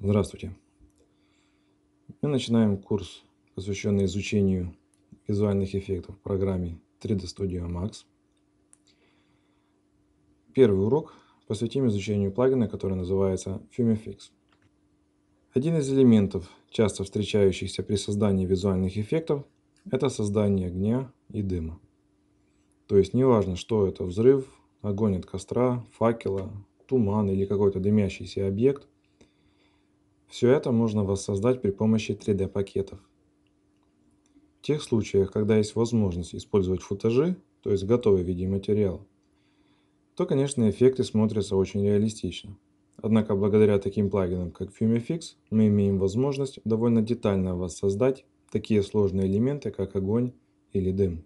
Здравствуйте! Мы начинаем курс, посвященный изучению визуальных эффектов в программе 3D Studio Max. Первый урок посвятим изучению плагина, который называется FumeFX. Один из элементов, часто встречающихся при создании визуальных эффектов, это создание огня и дыма. То есть неважно, что это взрыв, огонь от костра, факела, туман или какой-то дымящийся объект – все это можно воссоздать при помощи 3D пакетов. В тех случаях, когда есть возможность использовать футажи, то есть готовый видеоматериал, то, конечно, эффекты смотрятся очень реалистично. Однако благодаря таким плагинам, как FumeFix, мы имеем возможность довольно детально воссоздать такие сложные элементы, как огонь или дым.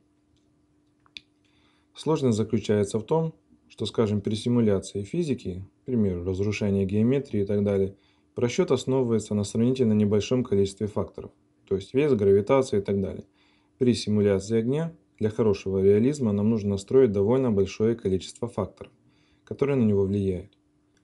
Сложность заключается в том, что, скажем, при симуляции физики, к примеру, разрушение геометрии и так далее – Расчет основывается на сравнительно небольшом количестве факторов, то есть вес, гравитация и так далее. При симуляции огня для хорошего реализма нам нужно настроить довольно большое количество факторов, которые на него влияют.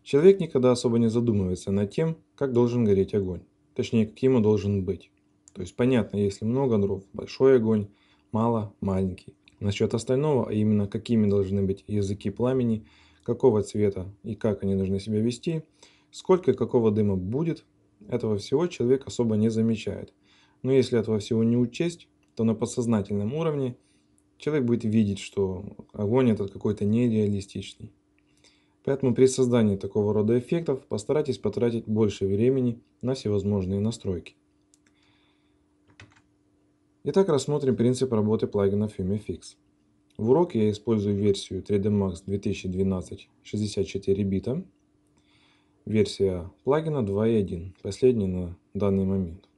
Человек никогда особо не задумывается над тем, как должен гореть огонь, точнее каким он должен быть. То есть понятно, если много дров, большой огонь, мало, маленький. Насчет остального, а именно какими должны быть языки пламени, какого цвета и как они должны себя вести – Сколько и какого дыма будет, этого всего человек особо не замечает. Но если этого всего не учесть, то на подсознательном уровне человек будет видеть, что огонь этот какой-то нереалистичный. Поэтому при создании такого рода эффектов постарайтесь потратить больше времени на всевозможные настройки. Итак, рассмотрим принцип работы плагина UmiFix. В уроке я использую версию 3D Max 2012 64 бита, версия плагина 2.1, последняя на данный момент.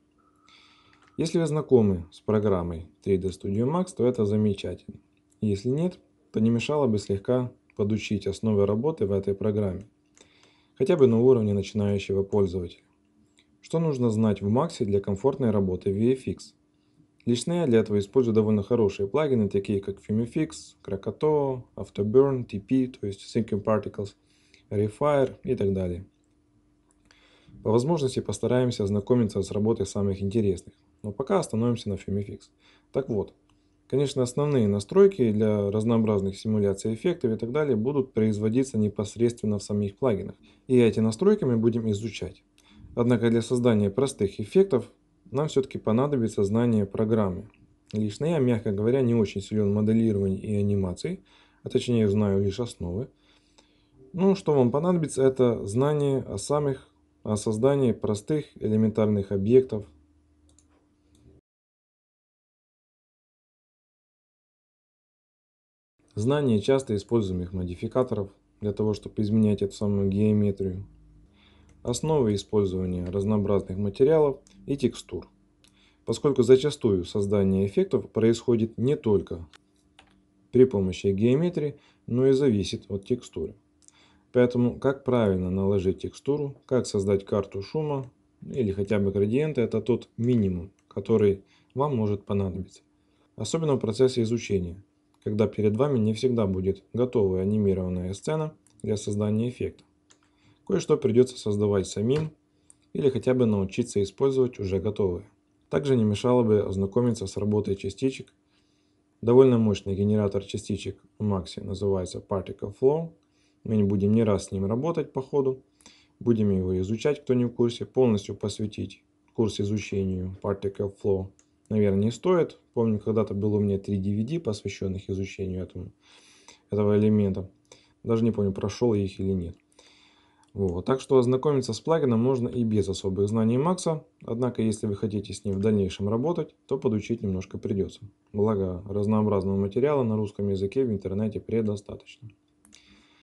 Если вы знакомы с программой 3D Studio Max, то это замечательно. Если нет, то не мешало бы слегка подучить основы работы в этой программе, хотя бы на уровне начинающего пользователя. Что нужно знать в Максе для комфортной работы в VFX? Лично я для этого использую довольно хорошие плагины, такие как Fumifix, Krakatoa, Afterburn, TP, то есть Sinking Particles, Refire и так далее. По возможности постараемся ознакомиться с работой самых интересных, но пока остановимся на FumiFix. Так вот, конечно основные настройки для разнообразных симуляций эффектов и так далее будут производиться непосредственно в самих плагинах, и эти настройки мы будем изучать. Однако для создания простых эффектов нам все-таки понадобится знание программы. Лично я, мягко говоря, не очень силен в моделировании и анимации, а точнее знаю лишь основы. Ну, что вам понадобится, это знание о самых о создании простых элементарных объектов знание часто используемых модификаторов для того, чтобы изменять эту самую геометрию, основы использования разнообразных материалов и текстур, поскольку зачастую создание эффектов происходит не только при помощи геометрии, но и зависит от текстуры. Поэтому как правильно наложить текстуру, как создать карту шума или хотя бы градиенты, это тот минимум, который вам может понадобиться. Особенно в процессе изучения, когда перед вами не всегда будет готовая анимированная сцена для создания эффекта. Кое-что придется создавать самим или хотя бы научиться использовать уже готовые. Также не мешало бы ознакомиться с работой частичек. Довольно мощный генератор частичек в Maxi называется Particle Flow мы не будем ни раз с ним работать по ходу. Будем его изучать, кто не в курсе. Полностью посвятить курс изучению Particle Flow, наверное, не стоит. Помню, когда-то было у меня 3 DVD, посвященных изучению этому, этого элемента. Даже не помню, прошел их или нет. Вот. Так что ознакомиться с плагином можно и без особых знаний Макса, однако если вы хотите с ним в дальнейшем работать, то подучить немножко придется. Благо разнообразного материала на русском языке в интернете предостаточно.